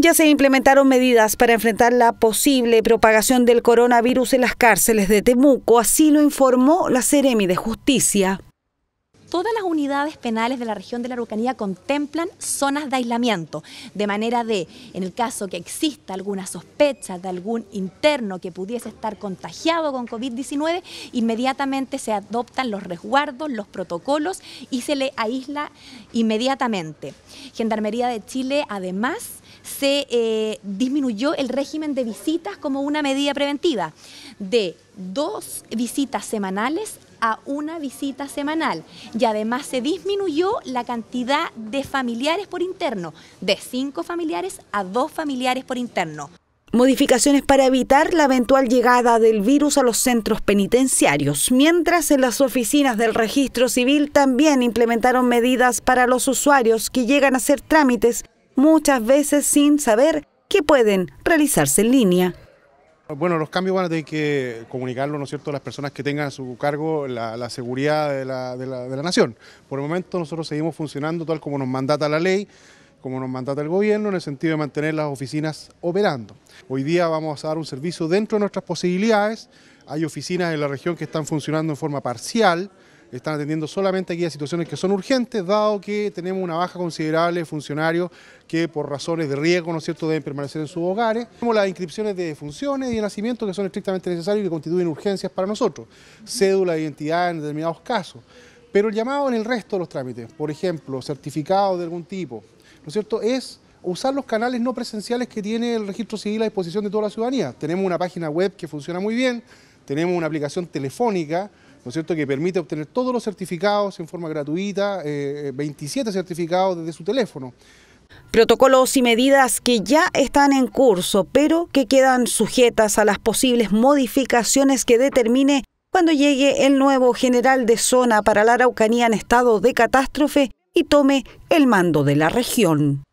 Ya se implementaron medidas para enfrentar la posible propagación del coronavirus en las cárceles de Temuco, así lo informó la Seremi de Justicia. Todas las unidades penales de la región de la Rucanía contemplan zonas de aislamiento, de manera de, en el caso que exista alguna sospecha de algún interno que pudiese estar contagiado con COVID-19, inmediatamente se adoptan los resguardos, los protocolos y se le aísla inmediatamente. Gendarmería de Chile además se eh, disminuyó el régimen de visitas como una medida preventiva de dos visitas semanales a una visita semanal y además se disminuyó la cantidad de familiares por interno, de cinco familiares a dos familiares por interno. Modificaciones para evitar la eventual llegada del virus a los centros penitenciarios, mientras en las oficinas del registro civil también implementaron medidas para los usuarios que llegan a hacer trámites muchas veces sin saber que pueden realizarse en línea. Bueno, los cambios van a tener que comunicarlo, ¿no es cierto?, a las personas que tengan a su cargo la, seguridad de la, de la, nación. Por el momento nosotros seguimos funcionando tal como nos mandata la ley, como nos mandata el gobierno, en el sentido de mantener las oficinas operando. Hoy día vamos a dar un servicio dentro de nuestras posibilidades. Hay oficinas en la región que están funcionando en forma parcial, están atendiendo solamente aquellas situaciones que son urgentes, dado que tenemos una baja considerable de funcionarios que por razones de riesgo, ¿no cierto?, deben permanecer en sus hogares. Tenemos las inscripciones de funciones y de nacimiento que son estrictamente necesarias y que constituyen urgencias para nosotros, cédula de identidad en determinados casos. Pero el llamado en el resto de los trámites, por ejemplo, certificados de algún tipo, ¿no cierto?, es usar los canales no presenciales que tiene el registro civil a disposición de toda la ciudadanía. Tenemos una página web que funciona muy bien, tenemos una aplicación telefónica, que permite obtener todos los certificados en forma gratuita, 27 eh, eh, certificados desde su teléfono. Protocolos y medidas que ya están en curso, pero que quedan sujetas a las posibles modificaciones que determine cuando llegue el nuevo general de zona para la Araucanía en estado de catástrofe y tome el mando de la región.